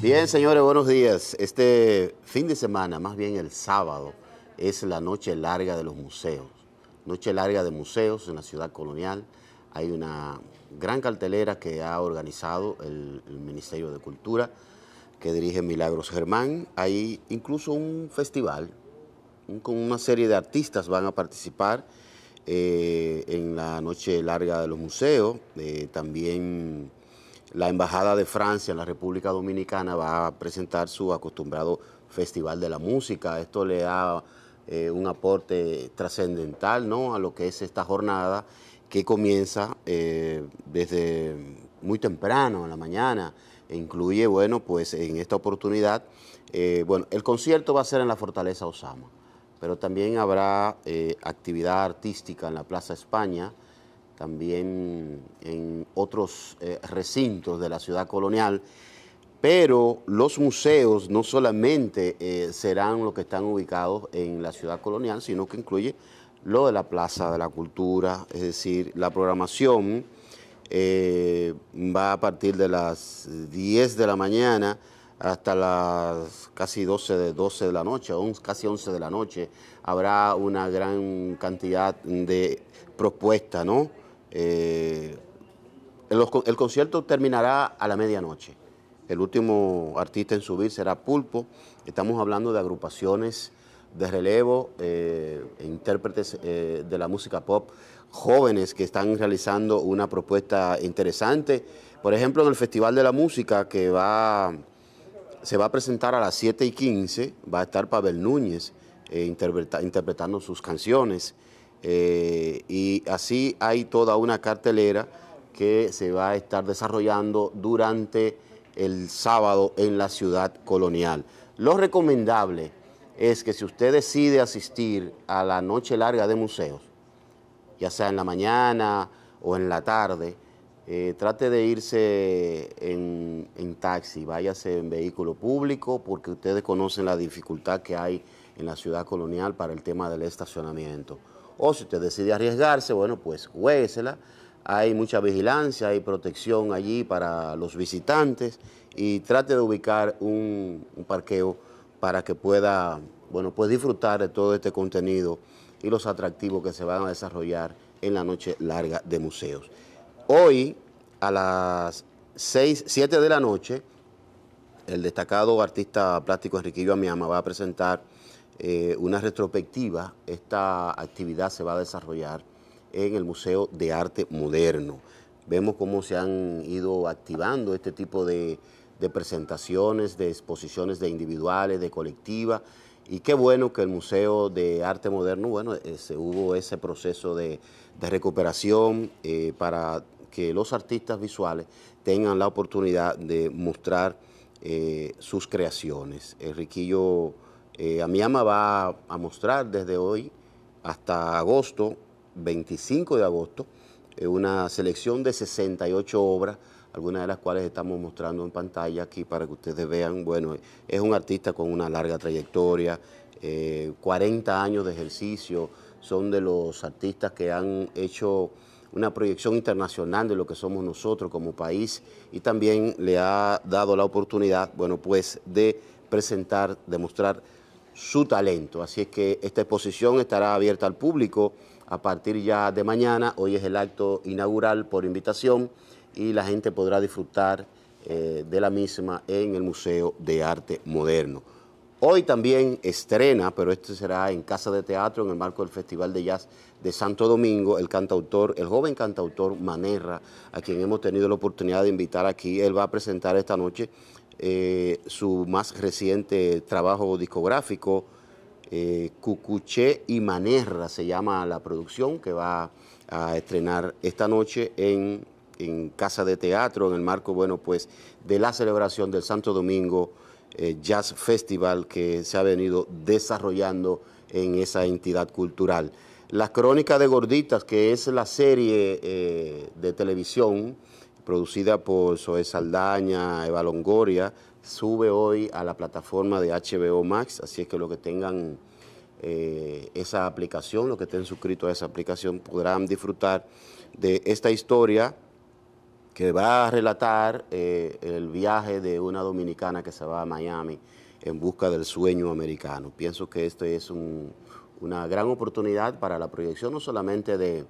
Bien, señores, buenos días. Este fin de semana, más bien el sábado, es la noche larga de los museos. Noche larga de museos en la ciudad colonial. Hay una gran cartelera que ha organizado el, Ministerio de Cultura, que dirige Milagros Germán. Hay incluso un festival con una serie de artistas van a participar eh, en la noche larga de los museos. Eh, también la Embajada de Francia en la República Dominicana va a presentar su acostumbrado Festival de la Música. Esto le da eh, un aporte trascendental ¿no? a lo que es esta jornada que comienza eh, desde muy temprano en la mañana e incluye, bueno, pues en esta oportunidad, eh, bueno, el concierto va a ser en la Fortaleza Osama, pero también habrá actividad artística en la Plaza España, también en otros eh, recintos de la ciudad colonial. Pero los museos no solamente eh, serán los que están ubicados en la ciudad colonial, sino que incluye lo de la Plaza de la Cultura, es decir, la programación eh, va a partir de las 10 de la mañana hasta las casi 12 de, 12 de la noche, casi 11 de la noche, habrá una gran cantidad de propuestas, ¿no? Eh, el, concierto terminará a la medianoche. El último artista en subir será Pulpo. Estamos hablando de agrupaciones de relevo, eh, e intérpretes eh, de la música pop, jóvenes que están realizando una propuesta interesante. Por ejemplo, en el Festival de la Música que va, se va a presentar a las 7 y 15, va a estar Pavel Núñez interpretando sus canciones. Eh, y así hay toda una cartelera que se va a estar desarrollando durante el sábado en la ciudad colonial. Lo recomendable es que si usted decide asistir a la noche larga de museos, ya sea en la mañana o en la tarde, eh, trate de irse en, taxi, váyase en vehículo público, porque ustedes conocen la dificultad que hay en la ciudad colonial para el tema del estacionamiento. O si usted decide arriesgarse, bueno, pues huésela. Hay mucha vigilancia, hay protección allí para los visitantes y trate de ubicar un, parqueo para que pueda, bueno, pues disfrutar de todo este contenido y los atractivos que se van a desarrollar en la noche larga de museos. Hoy a las 6, 7 de la noche, el destacado artista plástico Enriquillo Amiama va a presentar eh, una retrospectiva, esta actividad se va a desarrollar en el Museo de Arte Moderno. Vemos cómo se han ido activando este tipo de, presentaciones, de exposiciones de individuales, de colectivas, y qué bueno que el Museo de Arte Moderno, bueno, se hubo ese proceso de, recuperación eh, para que los artistas visuales tengan la oportunidad de mostrar eh, sus creaciones. Enriquillo eh, Amiama va a mostrar desde hoy hasta agosto, 25 de agosto, eh, una selección de 68 obras, algunas de las cuales estamos mostrando en pantalla aquí para que ustedes vean. Bueno, es un artista con una larga trayectoria, 40 eh, años de ejercicio, son de los artistas que han hecho una proyección internacional de lo que somos nosotros como país y también le ha dado la oportunidad, bueno, pues de presentar, de mostrar su talento. Así es que esta exposición estará abierta al público a partir ya de mañana. Hoy es el acto inaugural por invitación y la gente podrá disfrutar eh, de la misma en el Museo de Arte Moderno. Hoy también estrena, pero esto será en Casa de Teatro en el marco del Festival de Jazz de Santo Domingo, el cantautor, el joven cantautor Manerra, a quien hemos tenido la oportunidad de invitar aquí. Él va a presentar esta noche eh, su más reciente trabajo discográfico, eh, Cucuché y Manerra se llama la producción que va a estrenar esta noche en, Casa de Teatro, en el marco, bueno, pues, de la celebración del Santo Domingo eh, Jazz Festival que se ha venido desarrollando en esa entidad cultural. La Crónica de Gorditas, que es la serie de televisión producida por Zoe Saldaña, Eva Longoria, sube hoy a la plataforma de HBO Max, así es que los que tengan eh, esa aplicación, los que estén suscritos a esa aplicación, podrán disfrutar de esta historia que va a relatar eh, el viaje de una dominicana que se va a Miami en busca del sueño americano. Pienso que esto es una gran oportunidad para la proyección no solamente de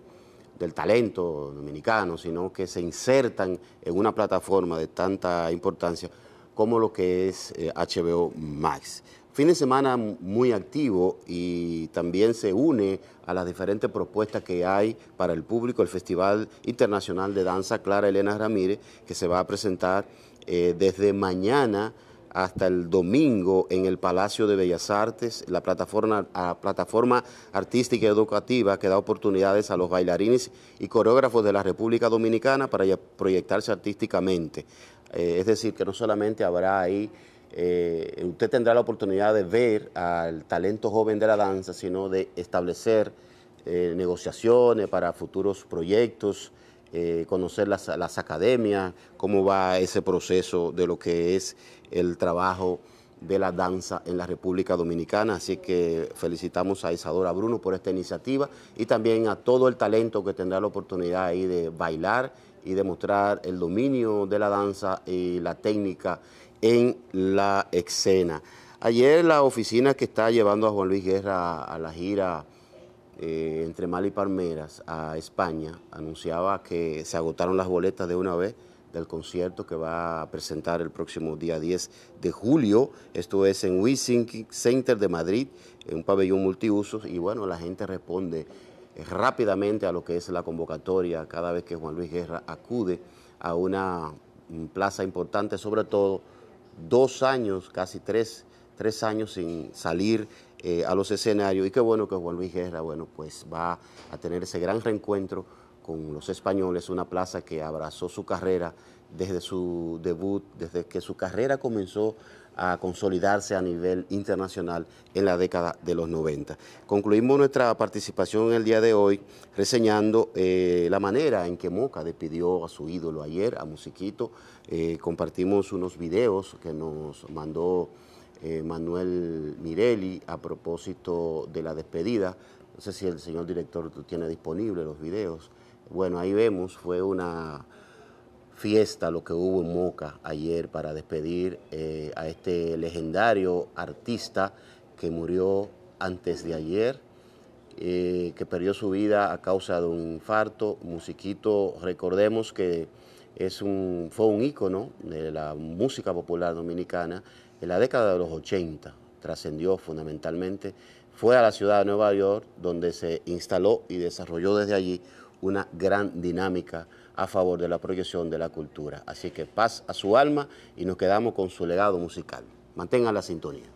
del talento dominicano, sino que se insertan en una plataforma de tanta importancia como lo que es HBO eh, Max. Fin de semana muy activo y también se une a las diferentes propuestas que hay para el público, el Festival Internacional de Danza Clara Elena Ramírez, que se va a presentar eh, desde mañana hasta el domingo en el Palacio de Bellas Artes. La plataforma, plataforma artística y educativa que da oportunidades a los bailarines y coreógrafos de la República Dominicana para proyectarse artísticamente. Eh, es decir, que no solamente habrá ahí... Eh, usted tendrá la oportunidad de ver al talento joven de la danza, sino de establecer eh, negociaciones para futuros proyectos, eh, conocer las, las, academias, cómo va ese proceso de lo que es el trabajo de la danza en la República Dominicana. Así que felicitamos a Isadora Bruno por esta iniciativa y también a todo el talento que tendrá la oportunidad ahí de bailar y demostrar el dominio de la danza y la técnica en la escena. Ayer la oficina que está llevando a Juan Luis Guerra a la gira eh, entre Mali y Palmeras a España, anunciaba que se agotaron las boletas de una vez del concierto que va a presentar el próximo día 10 de julio. Esto es en Wissing Center de Madrid, en un pabellón multiusos. Y bueno, la gente responde eh, rápidamente a lo que es la convocatoria cada vez que Juan Luis Guerra acude a una mm, plaza importante, sobre todo dos años, casi tres tres años sin salir eh, a los escenarios y qué bueno que Juan Luis Guerra, bueno, pues va a tener ese gran reencuentro con los españoles, una plaza que abrazó su carrera desde su debut, desde que su carrera comenzó a consolidarse a nivel internacional en la década de los 90. Concluimos nuestra participación en el día de hoy reseñando eh, la manera en que Moca despidió a su ídolo ayer, a Musiquito. Eh, compartimos unos videos que nos mandó eh, Manuel Mirelli a propósito de la despedida. No sé si el señor director tiene disponible los videos. Bueno, ahí vemos, fue una fiesta lo que hubo en Moca ayer para despedir eh, a este legendario artista que murió antes de ayer, eh, que perdió su vida a causa de un infarto. Musiquito, recordemos que es un, fue un ícono de la música popular dominicana la década de los 80 trascendió fundamentalmente, fue a la ciudad de Nueva York donde se instaló y desarrolló desde allí una gran dinámica a favor de la proyección de la cultura. Así que paz a su alma y nos quedamos con su legado musical. Mantengan la sintonía.